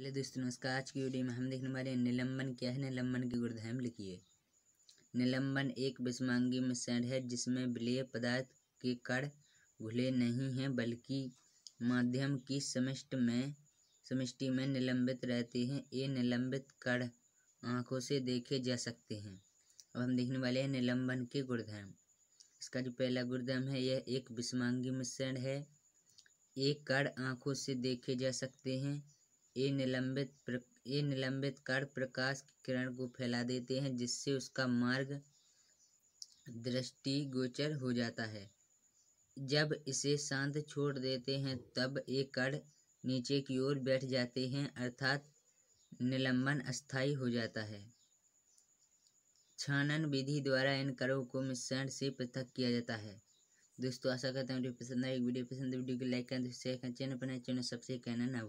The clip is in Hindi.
हेलो दोस्तों नमस्कार आज की वीडियो में हम देखने वाले हैं निलंबन क्या है निलंबन की गुरुधाम लिखिए निलंबन एक विषमांगी मिश्रण है जिसमें विलय पदार्थ के कण घुले नहीं हैं बल्कि माध्यम की समिष्ट में समिष्टि में निलंबित रहते हैं ये निलंबित कण आँखों से देखे जा सकते हैं अब हम देखने वाले हैं निलंबन के गुरुधाम इसका जो पहला गुरुधाम है यह एक विषमांगी मिश्रण है ये कण आँखों से देखे जा सकते हैं ये निलंबित प्र, ये निलंबित कर प्रकाश की किरण को फैला देते हैं जिससे उसका मार्ग दृष्टिगोचर हो जाता है जब इसे शांत छोड़ देते हैं तब ये कण नीचे की ओर बैठ जाते हैं अर्थात निलंबन अस्थाई हो जाता है छानन विधि द्वारा इन करों को मिश्रण से पृथक किया जाता है दोस्तों आशा करता हूँ वीडियो पसंद आए वीडियो पसंद वीडियो को लाइक करें शेयर करें चैनल पर नए चैनल सबसे कहना ना